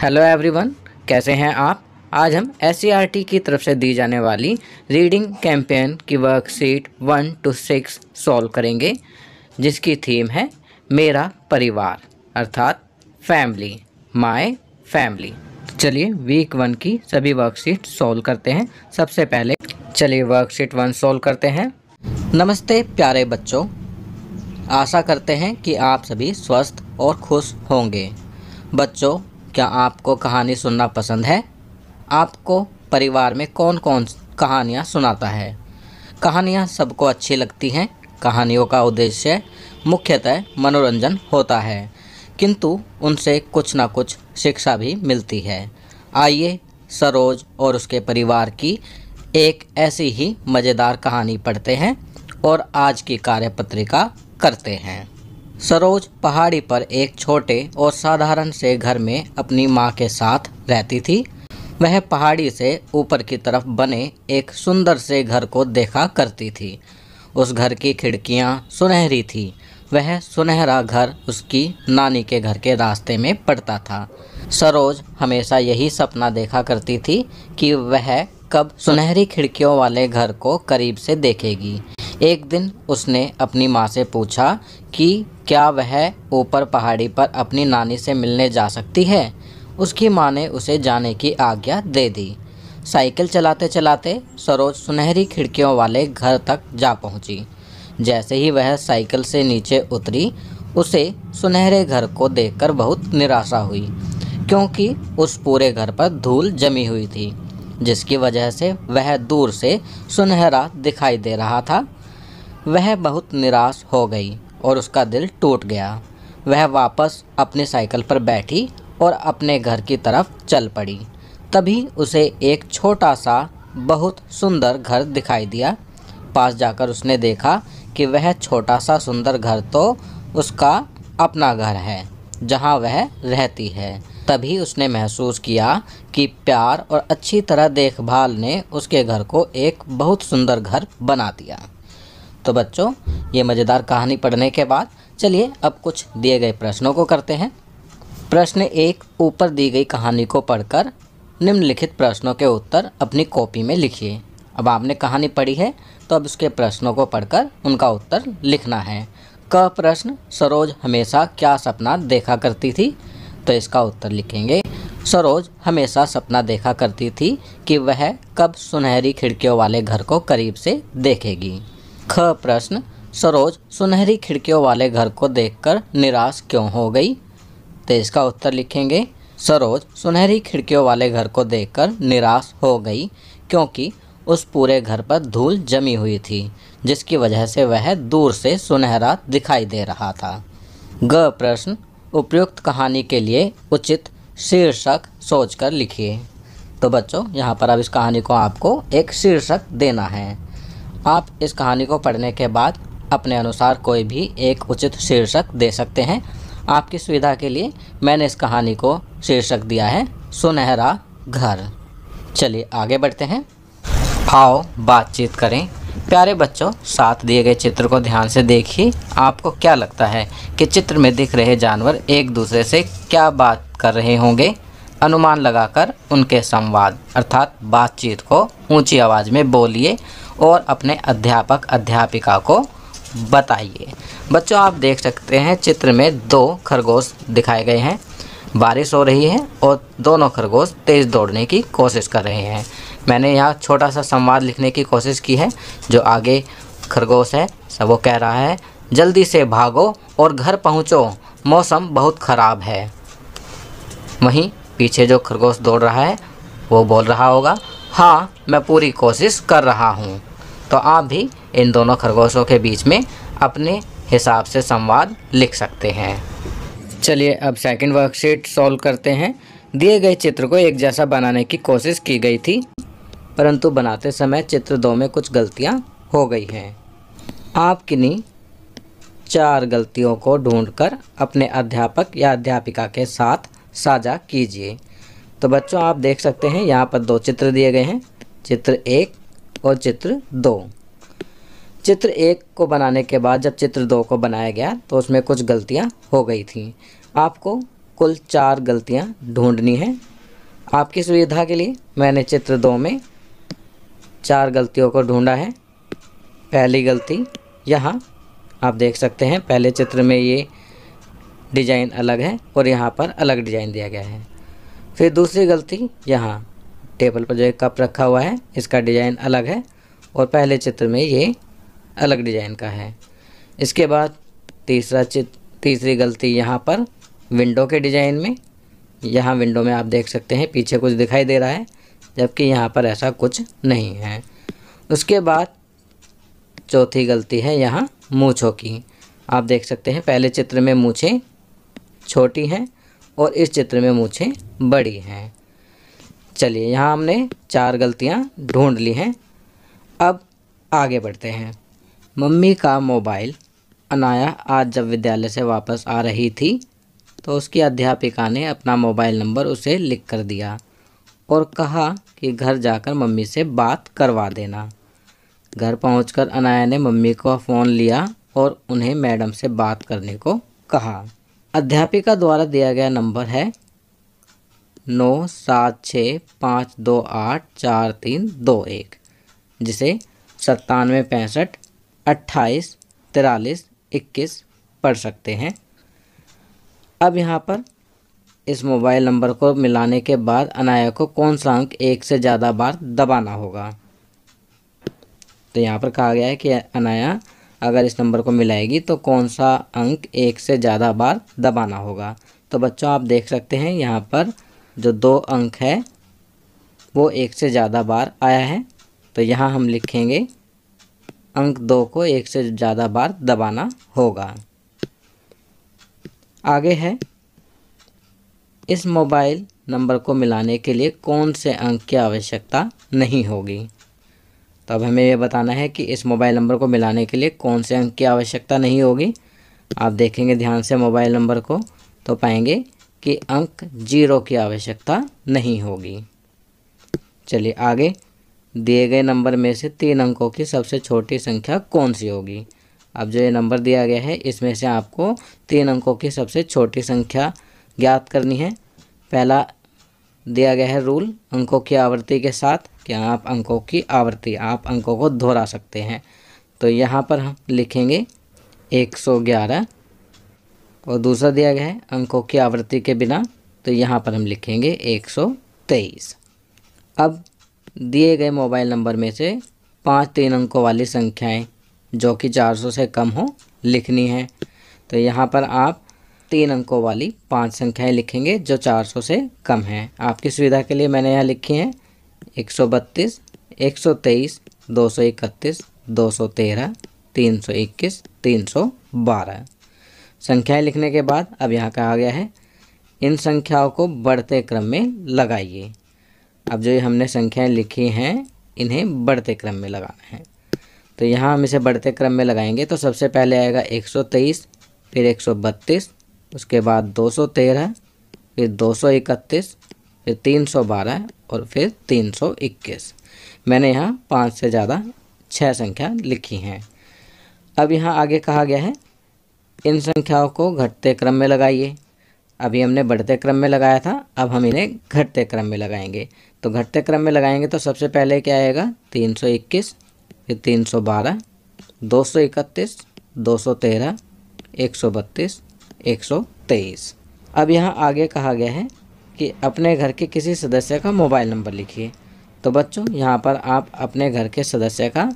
hello everyone कैसे हैं आप आज हम एस e की तरफ से दी जाने वाली रीडिंग कैंपेन की worksheet one two six solve करेंगे जिसकी थीम है मेरा परिवार अर्थात फैमिली माय फैमिली चलिए वीक वन की सभी वर्कशीट सॉल्व करते हैं सबसे पहले चलिए वर्कशीट वन सॉल्व करते हैं नमस्ते प्यारे बच्चों आशा करते हैं कि आप सभी स्वस्थ और खुश होंगे बच्चों क्या आपको कहानी सुनना पसंद है आपको परिवार में कौन कौन कहानियाँ सुनाता है कहानियाँ सबको अच्छी लगती हैं कहानियों का उद्देश्य मुख्यतः मनोरंजन होता है किंतु उनसे कुछ ना कुछ शिक्षा भी मिलती है आइए सरोज और उसके परिवार की एक ऐसी ही मज़ेदार कहानी पढ़ते हैं और आज की कार्यपत्रिका करते हैं सरोज पहाड़ी पर एक छोटे और साधारण से घर में अपनी माँ के साथ रहती थी वह पहाड़ी से ऊपर की तरफ बने एक सुंदर से घर को देखा करती थी उस घर की खिड़कियाँ सुनहरी थी वह सुनहरा घर उसकी नानी के घर के रास्ते में पड़ता था सरोज हमेशा यही सपना देखा करती थी कि वह कब सुनहरी खिड़कियों वाले घर को करीब से देखेगी एक दिन उसने अपनी माँ से पूछा कि क्या वह ऊपर पहाड़ी पर अपनी नानी से मिलने जा सकती है उसकी माँ ने उसे जाने की आज्ञा दे दी साइकिल चलाते चलाते सरोज सुनहरी खिड़कियों वाले घर तक जा पहुँची जैसे ही वह साइकिल से नीचे उतरी उसे सुनहरे घर को देखकर बहुत निराशा हुई क्योंकि उस पूरे घर पर धूल जमी हुई थी जिसकी वजह से वह दूर से सुनहरा दिखाई दे रहा था वह बहुत निराश हो गई और उसका दिल टूट गया वह वापस अपनी साइकिल पर बैठी और अपने घर की तरफ चल पड़ी तभी उसे एक छोटा सा बहुत सुंदर घर दिखाई दिया पास जाकर उसने देखा कि वह छोटा सा सुंदर घर तो उसका अपना घर है जहाँ वह रहती है तभी उसने महसूस किया कि प्यार और अच्छी तरह देखभाल ने उसके घर को एक बहुत सुंदर घर बना दिया तो बच्चों ये मज़ेदार कहानी पढ़ने के बाद चलिए अब कुछ दिए गए प्रश्नों को करते हैं प्रश्न एक ऊपर दी गई कहानी को पढ़कर निम्नलिखित प्रश्नों के उत्तर अपनी कॉपी में लिखिए अब आपने कहानी पढ़ी है तो अब उसके प्रश्नों को पढ़कर उनका उत्तर लिखना है क प्रश्न सरोज हमेशा क्या सपना देखा करती थी तो इसका उत्तर लिखेंगे सरोज हमेशा सपना देखा करती थी कि वह कब सुनहरी खिड़कियों वाले घर को करीब से देखेगी ख प्रश्न सरोज सुनहरी खिड़कियों वाले घर को देखकर निराश क्यों हो गई तो इसका उत्तर लिखेंगे सरोज सुनहरी खिड़कियों वाले घर को देखकर निराश हो गई क्योंकि उस पूरे घर पर धूल जमी हुई थी जिसकी वजह से वह दूर से सुनहरा दिखाई दे रहा था ग प्रश्न उपयुक्त कहानी के लिए उचित शीर्षक सोचकर लिखिए तो बच्चों यहाँ पर अब इस कहानी को आपको एक शीर्षक देना है आप इस कहानी को पढ़ने के बाद अपने अनुसार कोई भी एक उचित शीर्षक दे सकते हैं आपकी सुविधा के लिए मैंने इस कहानी को शीर्षक दिया है सुनहरा घर चलिए आगे बढ़ते हैं आओ बातचीत करें प्यारे बच्चों साथ दिए गए चित्र को ध्यान से देखिए आपको क्या लगता है कि चित्र में दिख रहे जानवर एक दूसरे से क्या बात कर रहे होंगे अनुमान लगाकर उनके संवाद अर्थात बातचीत को ऊंची आवाज़ में बोलिए और अपने अध्यापक अध्यापिका को बताइए बच्चों आप देख सकते हैं चित्र में दो खरगोश दिखाए गए हैं बारिश हो रही है और दोनों खरगोश तेज़ दौड़ने की कोशिश कर रहे हैं मैंने यहाँ छोटा सा संवाद लिखने की कोशिश की है जो आगे खरगोश है सब वो कह रहा है जल्दी से भागो और घर पहुँचो मौसम बहुत ख़राब है वहीं पीछे जो खरगोश दौड़ रहा है वो बोल रहा होगा हाँ मैं पूरी कोशिश कर रहा हूँ तो आप भी इन दोनों खरगोशों के बीच में अपने हिसाब से संवाद लिख सकते हैं चलिए अब सेकंड वर्कशीट सॉल्व करते हैं दिए गए चित्र को एक जैसा बनाने की कोशिश की गई थी परंतु बनाते समय चित्र दो में कुछ गलतियाँ हो गई हैं आप किन्हीं चार गलतियों को ढूंढकर अपने अध्यापक या अध्यापिका के साथ साझा कीजिए तो बच्चों आप देख सकते हैं यहाँ पर दो चित्र दिए गए हैं चित्र एक और चित्र दो चित्र एक को बनाने के बाद जब चित्र दो को बनाया गया तो उसमें कुछ गलतियाँ हो गई थी आपको कुल चार गलतियाँ ढूंढनी हैं आपकी सुविधा के लिए मैंने चित्र दो में चार गलतियों को ढूंढा है पहली गलती यहाँ आप देख सकते हैं पहले चित्र में ये डिज़ाइन अलग है और यहाँ पर अलग डिज़ाइन दिया गया है फिर दूसरी गलती यहाँ टेबल पर जो एक कप रखा हुआ है इसका डिज़ाइन अलग है और पहले चित्र में ये अलग डिज़ाइन का है इसके बाद तीसरा चित्र तीसरी गलती यहाँ पर विंडो के डिज़ाइन में यहाँ विंडो में आप देख सकते हैं पीछे कुछ दिखाई दे रहा है जबकि यहाँ पर ऐसा कुछ नहीं है उसके बाद चौथी गलती है यहाँ मूछों की आप देख सकते हैं पहले चित्र में मूछें छोटी हैं और इस चित्र में मूछें बड़ी हैं चलिए यहाँ हमने चार गलतियाँ ढूंढ ली हैं अब आगे बढ़ते हैं मम्मी का मोबाइल अनाया आज जब विद्यालय से वापस आ रही थी तो उसकी अध्यापिका ने अपना मोबाइल नंबर उसे लिख कर दिया और कहा कि घर जाकर मम्मी से बात करवा देना घर पहुंचकर अनाया ने मम्मी को फ़ोन लिया और उन्हें मैडम से बात करने को कहा अध्यापिका द्वारा दिया गया नंबर है नौ सात छः पाँच दो आठ चार तीन दो एक जिसे सत्तानवे पैंसठ अट्ठाईस तिरालीस इक्कीस पढ़ सकते हैं अब यहाँ पर इस मोबाइल नंबर को मिलाने के बाद अनाया को कौन सा अंक एक से ज़्यादा बार दबाना होगा तो यहाँ पर कहा गया है कि अनाया अगर इस नंबर को मिलाएगी तो कौन सा अंक एक से ज़्यादा बार दबाना होगा तो बच्चों आप देख सकते हैं यहाँ पर जो दो अंक है वो एक से ज़्यादा बार आया है तो यहाँ हम लिखेंगे अंक दो को एक से ज़्यादा बार दबाना होगा आगे है इस मोबाइल नंबर को मिलाने के लिए कौन से अंक की आवश्यकता नहीं होगी तो अब हमें यह बताना है कि इस मोबाइल नंबर को मिलाने के लिए कौन से अंक की आवश्यकता नहीं होगी आप देखेंगे ध्यान से मोबाइल नंबर को तो पाएंगे कि अंक जीरो की आवश्यकता नहीं होगी चलिए आगे दिए गए नंबर में से तीन अंकों की सबसे छोटी संख्या कौन सी होगी अब जो ये नंबर दिया गया है इसमें से आपको तीन अंकों की सबसे छोटी संख्या ज्ञात करनी है पहला दिया गया है रूल अंकों की आवृत्ति के साथ कि आप अंकों की आवृत्ति आप अंकों को दोहरा सकते हैं तो यहाँ पर हम लिखेंगे 111 और दूसरा दिया गया है अंकों की आवृत्ति के बिना तो यहाँ पर हम लिखेंगे 123 अब दिए गए मोबाइल नंबर में से पांच तीन अंकों वाली संख्याएं जो कि 400 से कम हो लिखनी है तो यहाँ पर आप तीन अंकों वाली पांच संख्याएं लिखेंगे जो 400 से कम हैं आपकी सुविधा के लिए मैंने यहाँ लिखी हैं एक सौ बत्तीस एक सौ तेईस दो सौ इकतीस दो सौ तेरह तीन सौ इक्कीस तीन सौ बारह संख्याएँ लिखने के बाद अब यहाँ कहा गया है इन संख्याओं को बढ़ते क्रम में लगाइए अब जो हमने संख्याएं लिखी हैं इन्हें बढ़ते क्रम में लगाना है तो यहाँ हम इसे बढ़ते क्रम में लगाएंगे तो सबसे पहले आएगा 123 फिर 132 उसके बाद 213 फिर 231 फिर तीन सौ बारह और फिर तीन सौ इक्कीस मैंने यहाँ पाँच से ज़्यादा छः संख्या लिखी हैं अब यहाँ आगे कहा गया है इन संख्याओं को घटते क्रम में लगाइए अभी हमने बढ़ते क्रम में लगाया था अब हम इन्हें घटते क्रम में लगाएंगे तो घटते क्रम में लगाएंगे तो सबसे पहले क्या आएगा तीन सौ इक्कीस फिर तीन सौ बारह दो सौ इकतीस दो सौ तेरह एक सौ बत्तीस एक सौ तेईस अब यहाँ आगे कहा गया है कि अपने घर के किसी सदस्य का मोबाइल नंबर लिखिए तो बच्चों यहाँ पर आप अपने घर के सदस्य का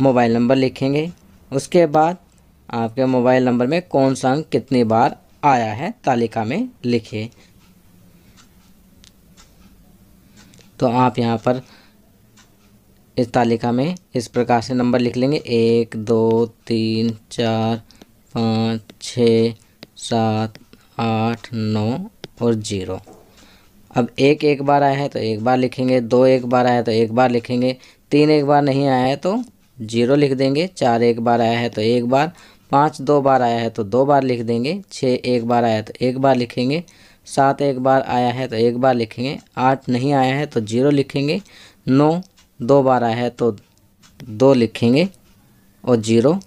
मोबाइल नंबर लिखेंगे उसके बाद आपके मोबाइल नंबर में कौन सा अंक कितनी बार आया है तालिका में लिखिए तो आप यहाँ पर इस तालिका में इस प्रकार से नंबर लिख लेंगे एक दो तीन चार पाँच छ सात आठ नौ और जीरो अब एक एक बार आया है तो एक बार लिखेंगे दो एक बार आया है तो एक बार लिखेंगे तीन एक बार नहीं आया है तो जीरो लिख देंगे चार एक बार आया है तो एक बार पाँच दो बार आया है तो दो बार लिख देंगे छः एक बार आया है तो एक बार लिखेंगे सात एक बार आया है तो एक बार लिखेंगे आठ नहीं आया है तो जीरो लिखेंगे नौ दो बार आया है तो दो लिखेंगे और जीरो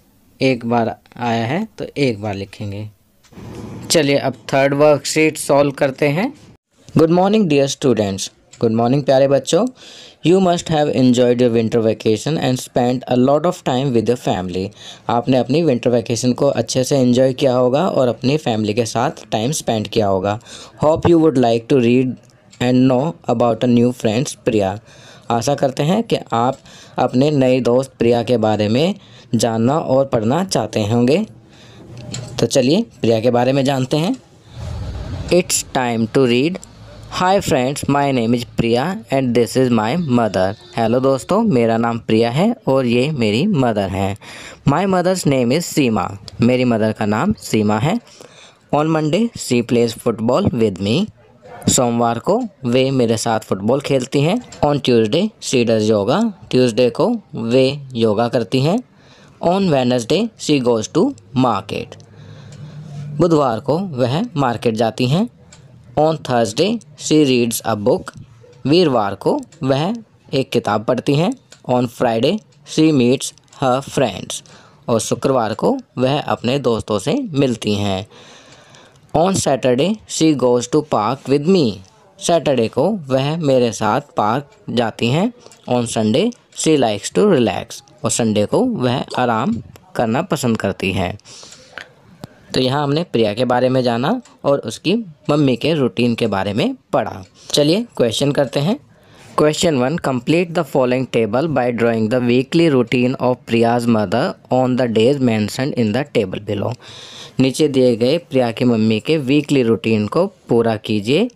एक बार आया है तो एक बार लिखेंगे चलिए अब थर्ड वर्कशीट सॉल्व करते हैं good morning dear students good morning प्यारे बच्चों you must have enjoyed your winter vacation and spend a lot of time with your family आपने अपनी विंटर वैकेशन को अच्छे से इन्जॉय किया होगा और अपनी फैमिली के साथ टाइम स्पेंड किया होगा hope you would like to read and know about a new friends Priya आशा करते हैं कि आप अपने नए दोस्त प्रिया के बारे में जानना और पढ़ना चाहते होंगे तो चलिए प्रिया के बारे में जानते हैं it's time to read hi friends my name is Priya and this is my mother hello दोस्तों मेरा नाम प्रिया है और ये मेरी मदर हैं my mother's name is Seema मेरी मदर का नाम सीमा है on Monday she plays football with me सोमवार को वे मेरे साथ फुटबॉल खेलती हैं on Tuesday she does yoga Tuesday को वे योगा करती हैं on Wednesday she goes to market बुधवार को वह मार्केट जाती हैं on Thursday she reads a book वीरवार को वह एक किताब पढ़ती हैं ऑन फ्राइडे शी मीट्स ह फ्रेंड्स और शुक्रवार को वह अपने दोस्तों से मिलती हैं on Saturday she goes to park with me Saturday को वह मेरे साथ पार्क जाती हैं on Sunday she likes to relax और संडे को वह आराम करना पसंद करती हैं तो यहाँ हमने प्रिया के बारे में जाना और उसकी मम्मी के रूटीन के बारे में पढ़ा चलिए क्वेश्चन करते हैं question one complete the following table by drawing the weekly routine of Priya's mother on the days mentioned in the table below नीचे दिए गए प्रिया की मम्मी के वीकली रूटीन को पूरा कीजिए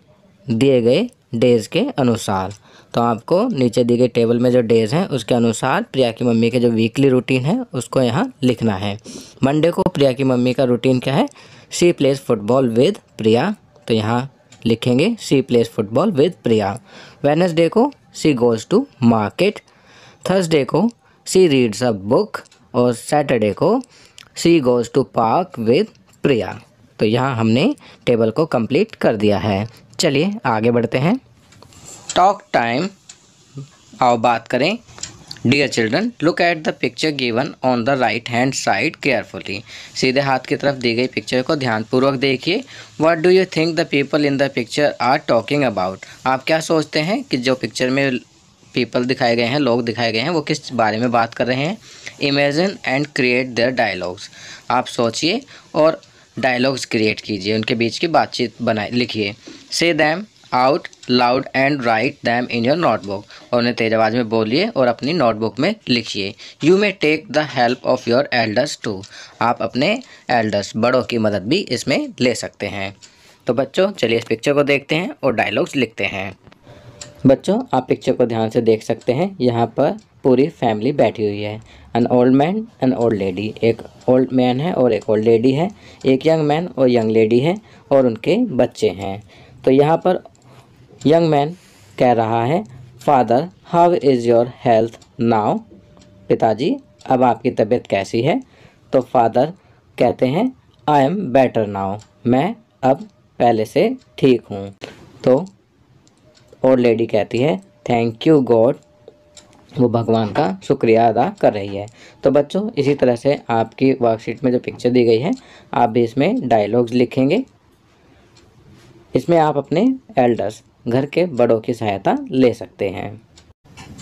दिए गए डेज के अनुसार तो आपको नीचे दी गई टेबल में जो डेज हैं उसके अनुसार प्रिया की मम्मी के जो वीकली रूटीन है उसको यहाँ लिखना है मंडे को प्रिया की मम्मी का रूटीन क्या है she plays football with Priya तो यहाँ लिखेंगे she plays football with Priya Wednesday को she goes to market Thursday को सी रीड्स अ बुक और सैटरडे को she goes to park with Priya तो यहाँ हमने टेबल को कंप्लीट कर दिया है चलिए आगे बढ़ते हैं टॉक टाइम आओ बात करें dear children look at the picture given on the right hand side carefully सीधे हाथ की तरफ दी गई पिक्चर को ध्यानपूर्वक देखिए what do you think the people in the picture are talking about आप क्या सोचते हैं कि जो पिक्चर में पीपल दिखाए गए हैं लोग दिखाए गए हैं वो किस बारे में बात कर रहे हैं imagine and create their dialogues आप सोचिए और डायलॉग्स क्रिएट कीजिए उनके बीच की बातचीत बनाए लिखिए say them out loud and write them in your notebook और उन्हें तेज आवाज़ में बोलिए और अपनी नोटबुक में लिखिए you may take the help of your elders too आप अपने एल्डर्स बड़ों की मदद भी इसमें ले सकते हैं तो बच्चों चलिए इस पिक्चर को देखते हैं और डायलॉग्स लिखते हैं बच्चों आप पिक्चर को ध्यान से देख सकते हैं यहाँ पर पूरी फैमिली बैठी हुई है an old man an old lady एक ओल्ड मैन है और एक ओल्ड लेडी है एक यंग मैन और यंग लेडी है और उनके बच्चे हैं तो यहाँ पर यंग मैन कह रहा है father how is your health now पिताजी अब आपकी तबीयत कैसी है तो फादर कहते हैं आई एम बेटर नाव मैं अब पहले से ठीक हूँ तो और लेडी कहती है थैंक यू गॉड वो भगवान का शुक्रिया अदा कर रही है तो बच्चों इसी तरह से आपकी वर्कशीट में जो पिक्चर दी गई है आप भी इसमें डायलॉग्स लिखेंगे इसमें आप अपने एल्डर्स घर के बड़ों की सहायता ले सकते हैं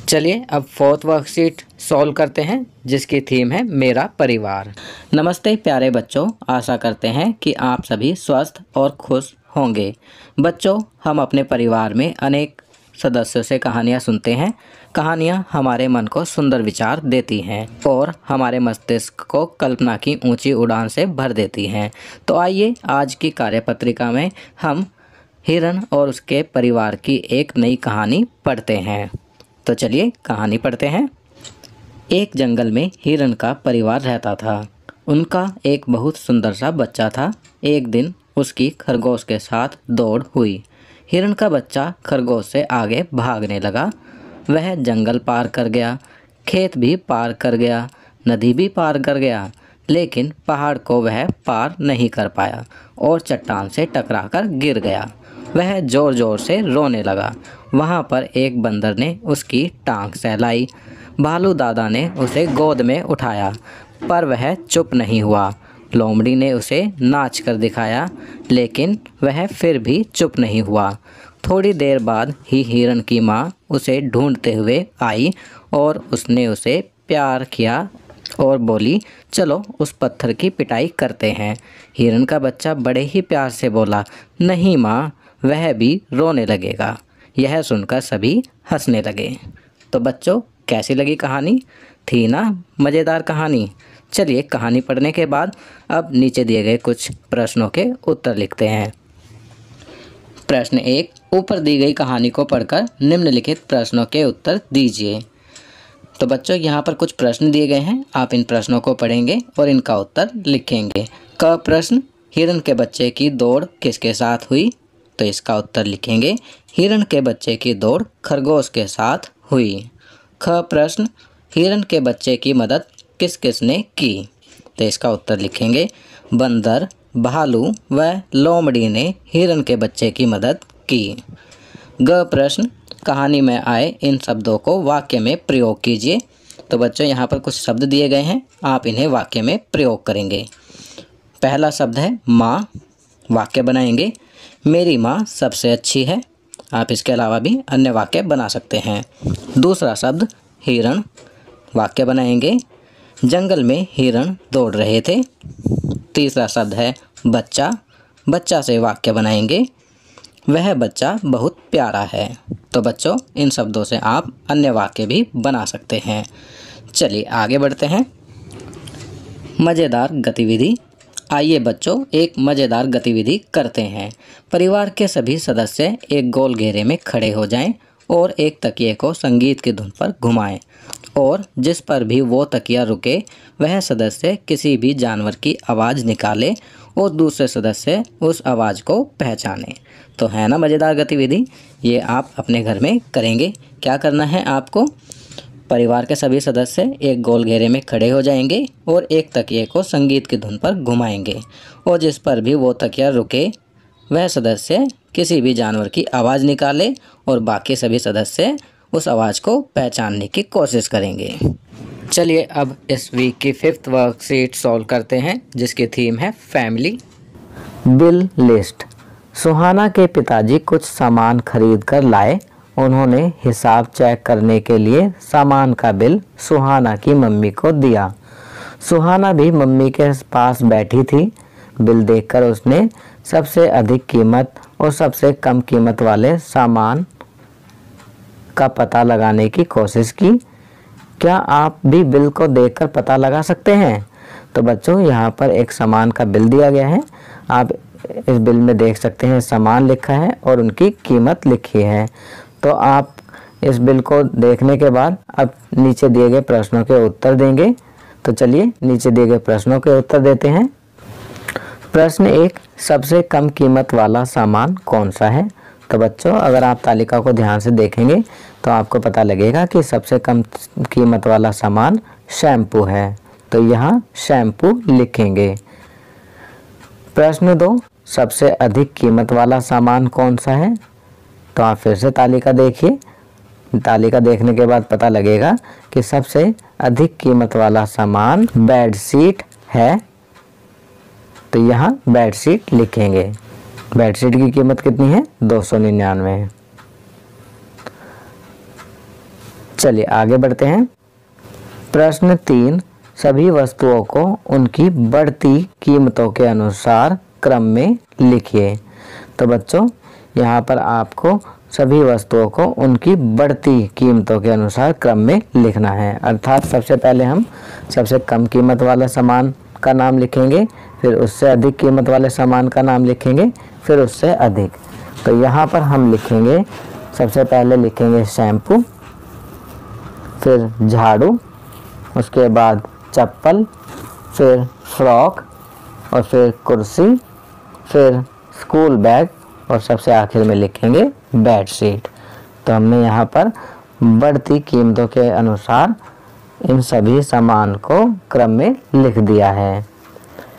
चलिए अब फोर्थ वर्कशीट सॉल्व करते हैं जिसकी थीम है मेरा परिवार नमस्ते प्यारे बच्चों आशा करते हैं कि आप सभी स्वस्थ और खुश होंगे बच्चों हम अपने परिवार में अनेक सदस्यों से कहानियाँ सुनते हैं कहानियाँ हमारे मन को सुंदर विचार देती हैं और हमारे मस्तिष्क को कल्पना की ऊंची उड़ान से भर देती हैं तो आइए आज की कार्यपत्रिका में हम हिरन और उसके परिवार की एक नई कहानी पढ़ते हैं तो चलिए कहानी पढ़ते हैं एक जंगल में हिरन का परिवार रहता था उनका एक बहुत सुंदर सा बच्चा था एक दिन उसकी खरगोश के साथ दौड़ हुई हिरन का बच्चा खरगोश से आगे भागने लगा वह जंगल पार कर गया खेत भी पार कर गया नदी भी पार कर गया लेकिन पहाड़ को वह पार नहीं कर पाया और चट्टान से टकराकर गिर गया वह ज़ोर ज़ोर से रोने लगा वहाँ पर एक बंदर ने उसकी टांग सहलाई भालू दादा ने उसे गोद में उठाया पर वह चुप नहीं हुआ लोमड़ी ने उसे नाच कर दिखाया लेकिन वह फिर भी चुप नहीं हुआ थोड़ी देर बाद ही हिरण की माँ उसे ढूंढते हुए आई और उसने उसे प्यार किया और बोली चलो उस पत्थर की पिटाई करते हैं हिरण का बच्चा बड़े ही प्यार से बोला नहीं माँ वह भी रोने लगेगा यह सुनकर सभी हंसने लगे तो बच्चों कैसी लगी कहानी थी ना मज़ेदार कहानी चलिए कहानी पढ़ने के बाद अब नीचे दिए गए कुछ प्रश्नों के उत्तर लिखते हैं प्रश्न एक ऊपर दी गई कहानी को पढ़कर निम्नलिखित प्रश्नों के उत्तर दीजिए तो बच्चों यहाँ पर कुछ प्रश्न दिए गए हैं आप इन प्रश्नों को पढ़ेंगे और इनका उत्तर लिखेंगे क प्रश्न हिरन के बच्चे की दौड़ किसके साथ हुई तो इसका उत्तर लिखेंगे हिरण के बच्चे की दौड़ खरगोश के साथ हुई ख प्रश्न हिरण के बच्चे की मदद किस किस ने की तो इसका उत्तर लिखेंगे बंदर भालू व लोमड़ी ने हिरण के बच्चे की मदद की ग प्रश्न कहानी में आए इन शब्दों को वाक्य में प्रयोग कीजिए तो बच्चों यहाँ पर कुछ शब्द दिए गए हैं आप इन्हें वाक्य में प्रयोग करेंगे पहला शब्द है माँ वाक्य बनाएंगे मेरी माँ सबसे अच्छी है आप इसके अलावा भी अन्य वाक्य बना सकते हैं दूसरा शब्द हिरण वाक्य बनाएंगे जंगल में हिरण दौड़ रहे थे तीसरा शब्द है बच्चा बच्चा से वाक्य बनाएंगे वह बच्चा बहुत प्यारा है तो बच्चों इन शब्दों से आप अन्य वाक्य भी बना सकते हैं चलिए आगे बढ़ते हैं मज़ेदार गतिविधि आइए बच्चों एक मज़ेदार गतिविधि करते हैं परिवार के सभी सदस्य एक गोल घेरे में खड़े हो जाएं और एक तकिए को संगीत की धुन पर घुमाएं और जिस पर भी वो तकिया रुके वह सदस्य किसी भी जानवर की आवाज़ निकाले और दूसरे सदस्य उस आवाज़ को पहचाने तो है ना मज़ेदार गतिविधि ये आप अपने घर में करेंगे क्या करना है आपको परिवार के सभी सदस्य एक गोल घेरे में खड़े हो जाएंगे और एक तकिए को संगीत की धुन पर घुमाएंगे और जिस पर भी वो तकिया रुके वह सदस्य किसी भी जानवर की आवाज़ निकाले और बाकी सभी सदस्य उस आवाज़ को पहचानने की कोशिश करेंगे चलिए अब इस वीक की फिफ्थ वर्कशीट सॉल्व करते हैं जिसकी थीम है फैमिली बिल लिस्ट सुहाना के पिताजी कुछ सामान खरीद कर लाए उन्होंने हिसाब चेक करने के लिए सामान का बिल सुहाना की मम्मी को दिया सुहाना भी मम्मी के पास बैठी थी बिल देखकर उसने सबसे अधिक कीमत और सबसे कम कीमत वाले सामान का पता लगाने की कोशिश की क्या आप भी बिल को देखकर पता लगा सकते हैं तो बच्चों यहाँ पर एक सामान का बिल दिया गया है आप इस बिल में देख सकते हैं सामान लिखा है और उनकी कीमत लिखी है तो आप इस बिल को देखने के बाद अब नीचे दिए गए प्रश्नों के उत्तर देंगे तो चलिए नीचे दिए गए प्रश्नों के उत्तर देते हैं प्रश्न एक सबसे कम कीमत वाला सामान कौन सा है तो बच्चों अगर आप तालिका को ध्यान से देखेंगे तो आपको पता लगेगा कि सबसे कम कीमत वाला सामान शैम्पू है तो यहाँ शैम्पू लिखेंगे प्रश्न दो सबसे अधिक कीमत वाला सामान कौन सा है तो आप फिर से तालिका देखिए तालिका देखने के बाद पता लगेगा कि सबसे अधिक कीमत वाला सामान बेडशीट है तो यहाँ बेडशीट लिखेंगे बेडशीट की कीमत कितनी है दो सौ निन्यानवे चलिए आगे बढ़ते हैं प्रश्न तीन सभी वस्तुओं को उनकी बढ़ती कीमतों के अनुसार क्रम में लिखिए तो बच्चों यहाँ पर आपको सभी वस्तुओं को उनकी बढ़ती कीमतों के अनुसार क्रम में लिखना है अर्थात सबसे पहले हम सबसे कम कीमत वाला सामान का नाम लिखेंगे फिर उससे अधिक कीमत वाले सामान का नाम लिखेंगे फिर उससे अधिक तो यहाँ पर हम लिखेंगे सबसे पहले लिखेंगे शैम्पू फिर झाड़ू उसके बाद चप्पल फिर फ्रॉक और फिर कुर्सी फिर स्कूल बैग और सबसे आखिर में लिखेंगे बेड शीट तो हमने यहाँ पर बढ़ती कीमतों के अनुसार इन सभी सामान को क्रम में लिख दिया है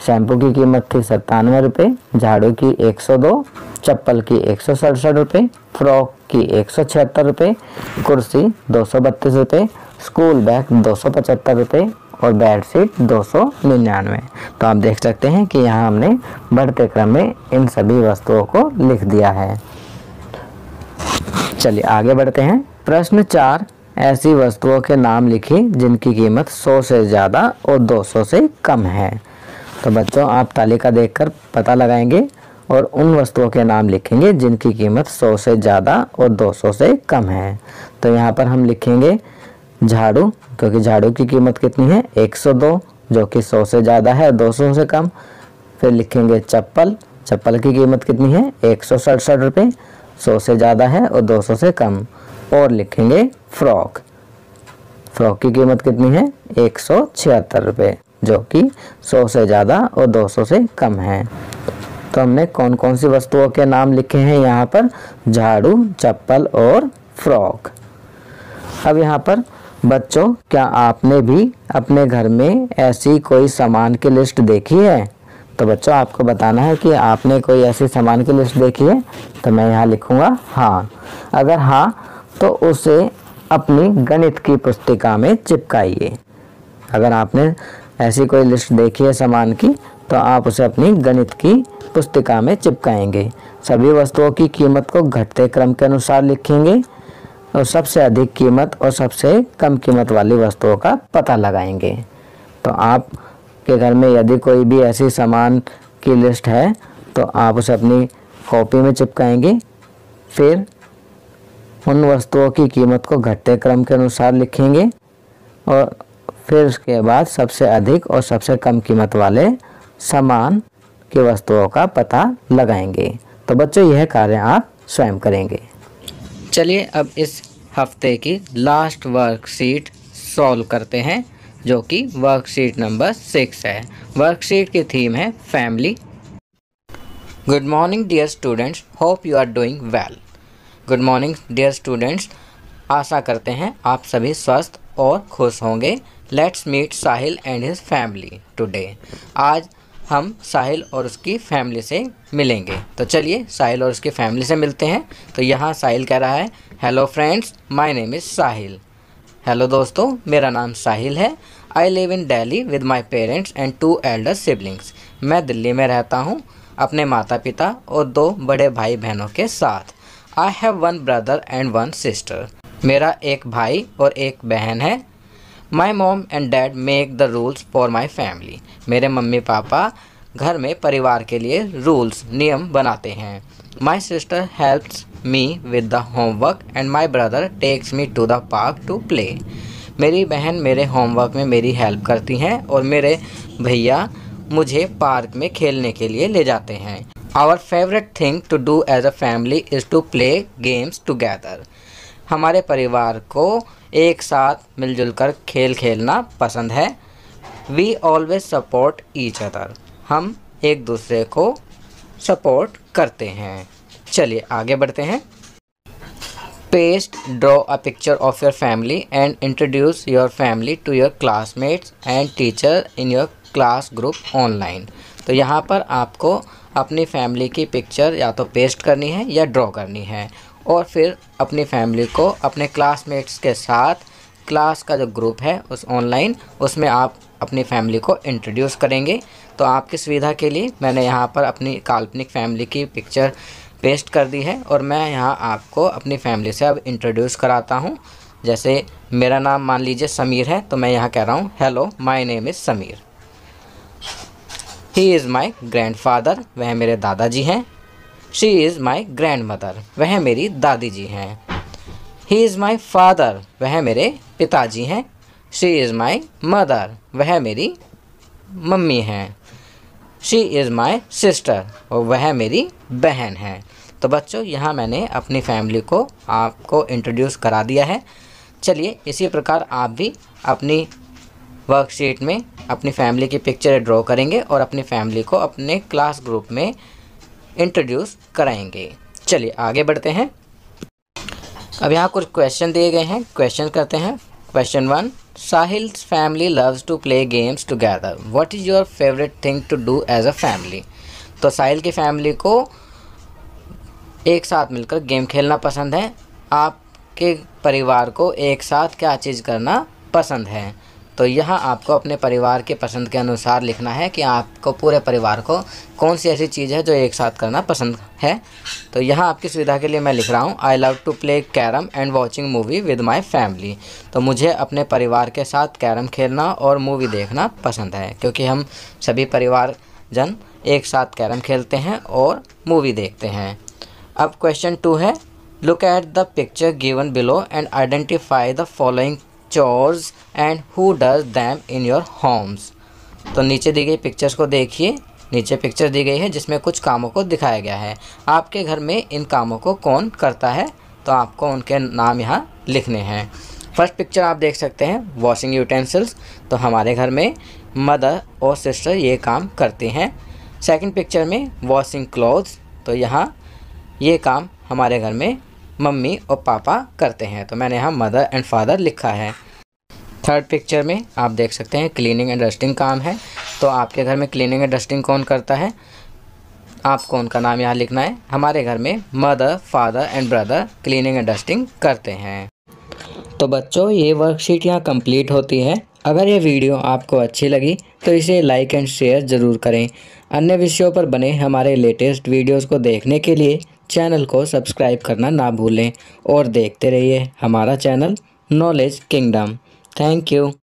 शैम्पू की कीमत थी सत्तानवे रुपये झाड़ू की 102, चप्पल की एक सौ सड़सठ रुपये फ्रॉक की एक सौ छिहत्तर रुपये कुर्सी दो सौ बत्तीस रुपये स्कूल बैग दो सौ पचहत्तर रुपये और बेड सीट दो तो आप देख सकते हैं कि यहाँ हमने बढ़ते क्रम में इन सभी वस्तुओं को लिख दिया है चलिए आगे बढ़ते हैं प्रश्न चार ऐसी वस्तुओं के नाम लिखिए जिनकी कीमत 100 से ज़्यादा और 200 से कम है तो बच्चों आप तालिका देखकर पता लगाएंगे और उन वस्तुओं के नाम लिखेंगे जिनकी कीमत 100 से ज़्यादा और 200 से कम है तो यहाँ पर हम लिखेंगे झाड़ू क्योंकि झाड़ू की कीमत कितनी है 102 जो कि 100 से ज़्यादा है 200 से कम फिर लिखेंगे चप्पल चप्पल की कीमत कितनी है एक सौ सड़सठ रुपये सौ से ज़्यादा है और 200 से कम और लिखेंगे फ्रॉक फ्रॉक की कीमत कितनी है एक सौ छिहत्तर रुपये जो कि सौ से ज़्यादा और 200 से कम है तो हमने कौन कौन सी वस्तुओं के नाम लिखे हैं यहाँ पर झाड़ू चप्पल और फ्रॉक अब यहाँ पर बच्चों क्या आपने भी अपने घर में ऐसी कोई सामान की लिस्ट देखी है तो बच्चों आपको बताना है कि आपने कोई ऐसी सामान की लिस्ट देखी है तो मैं यहाँ लिखूँगा हाँ अगर हाँ तो उसे अपनी गणित की पुस्तिका में चिपकाइए अगर आपने ऐसी कोई लिस्ट देखी है सामान की तो आप उसे अपनी गणित की पुस्तिका में चिपकाएंगे सभी वस्तुओं की कीमत को घटते क्रम के अनुसार लिखेंगे और सबसे अधिक कीमत और सबसे कम कीमत वाली वस्तुओं का पता लगाएंगे तो आप के घर में यदि कोई भी ऐसी सामान की लिस्ट है तो आप उसे अपनी कॉपी में चिपकाएंगे फिर उन वस्तुओं की कीमत को घटते क्रम के अनुसार लिखेंगे और फिर उसके बाद सबसे अधिक और सबसे कम कीमत वाले सामान की वस्तुओं का पता लगाएंगे तो बच्चों यह कार्य आप स्वयं करेंगे चलिए अब इस हफ्ते की लास्ट वर्कशीट सॉल्व करते हैं जो कि वर्कशीट नंबर सिक्स है वर्कशीट की थीम है family good morning dear students hope you are doing well good morning dear students आशा करते हैं आप सभी स्वस्थ और खुश होंगे let's meet Sahil and his family today आज हम साहिल और उसकी फैमिली से मिलेंगे तो चलिए साहिल और उसकी फैमिली से मिलते हैं तो यहाँ साहिल कह रहा है hello friends my name is Sahil hello दोस्तों मेरा नाम साहिल है I live in Delhi with my parents and two elder siblings मैं दिल्ली में रहता हूँ अपने माता पिता और दो बड़े भाई बहनों के साथ I have one brother and one sister मेरा एक भाई और एक बहन है my mom and dad make the rules for my family मेरे मम्मी पापा घर में परिवार के लिए रूल्स नियम बनाते हैं my sister helps me with the homework and my brother takes me to the park to play मेरी बहन मेरे होमवर्क में मेरी हेल्प करती हैं और मेरे भैया मुझे पार्क में खेलने के लिए ले जाते हैं our favourite thing to do as a family is to play games together हमारे परिवार को एक साथ मिलजुल कर खेल खेलना पसंद है we always support each other हम एक दूसरे को सपोर्ट करते हैं चलिए आगे बढ़ते हैं paste draw a picture of your family and introduce your family to your classmates and teacher in your class group online तो यहाँ पर आपको अपनी फैमिली की पिक्चर या तो पेस्ट करनी है या ड्रॉ करनी है और फिर अपनी फैमिली को अपने क्लासमेट्स के साथ क्लास का जो ग्रुप है उस ऑनलाइन उसमें आप अपनी फैमिली को इंट्रोड्यूस करेंगे तो आपकी सुविधा के लिए मैंने यहाँ पर अपनी काल्पनिक फैमिली की पिक्चर पेस्ट कर दी है और मैं यहाँ आपको अपनी फैमिली से अब इंट्रोड्यूस कराता हूँ जैसे मेरा नाम मान लीजिए समीर है तो मैं यहाँ कह रहा हूँ hello my name is Sameer he is my grandfather वह मेरे दादाजी हैं she is my grandmother वह मेरी दादी जी हैं ही इज़ माई फादर वह मेरे पिताजी हैं शी इज़ माई मदर वह मेरी मम्मी हैं शी इज़ माई सिस्टर और वह मेरी बहन है तो बच्चों यहाँ मैंने अपनी फैमिली को आपको इंट्रोड्यूस करा दिया है चलिए इसी प्रकार आप भी अपनी वर्कशीट में अपनी फैमिली की पिक्चर ड्रॉ करेंगे और अपनी फैमिली को अपने क्लास ग्रुप में इंट्रोड्यूस कराएंगे चलिए आगे बढ़ते हैं अब यहाँ कुछ क्वेश्चन दिए गए हैं क्वेश्चन करते हैं question one Sahil family loves to play games together what is your favourite thing to do as a family तो साहिल की फैमिली को एक साथ मिलकर गेम खेलना पसंद है आपके परिवार को एक साथ क्या चीज़ करना पसंद है तो यहाँ आपको अपने परिवार के पसंद के अनुसार लिखना है कि आपको पूरे परिवार को कौन सी ऐसी चीज़ है जो एक साथ करना पसंद है तो यहाँ आपकी सुविधा के लिए मैं लिख रहा हूँ I love to play carrom and watching movie with my family तो मुझे अपने परिवार के साथ कैरम खेलना और मूवी देखना पसंद है क्योंकि हम सभी परिवार जन एक साथ कैरम खेलते हैं और मूवी देखते हैं अब क्वेश्चन टू है look at the picture given below and identify the following chores and who does them in your homes तो नीचे दी गई पिक्चर्स को देखिए नीचे पिक्चर दी गई है जिसमें कुछ कामों को दिखाया गया है आपके घर में इन कामों को कौन करता है तो आपको उनके नाम यहाँ लिखने हैं फर्स्ट पिक्चर आप देख सकते हैं वॉशिंग यूटेंसिल्स तो हमारे घर में मदर और सिस्टर ये काम करती हैं सेकंड पिक्चर में वॉशिंग क्लोथ्स तो यहाँ ये काम हमारे घर में मम्मी और पापा करते हैं तो मैंने यहाँ मदर एंड फादर लिखा है थर्ड पिक्चर में आप देख सकते हैं क्लीनिंग एंड डस्टिंग काम है तो आपके घर में क्लीनिंग एंड डस्टिंग कौन करता है आपको उनका नाम यहाँ लिखना है हमारे घर में mother father and brother cleaning and dusting करते हैं तो बच्चों ये वर्कशीट यहाँ कंप्लीट होती है अगर ये वीडियो आपको अच्छी लगी तो इसे लाइक एंड शेयर ज़रूर करें अन्य विषयों पर बने हमारे लेटेस्ट वीडियोज़ को देखने के लिए चैनल को सब्सक्राइब करना ना भूलें और देखते रहिए हमारा channel knowledge kingdom thank you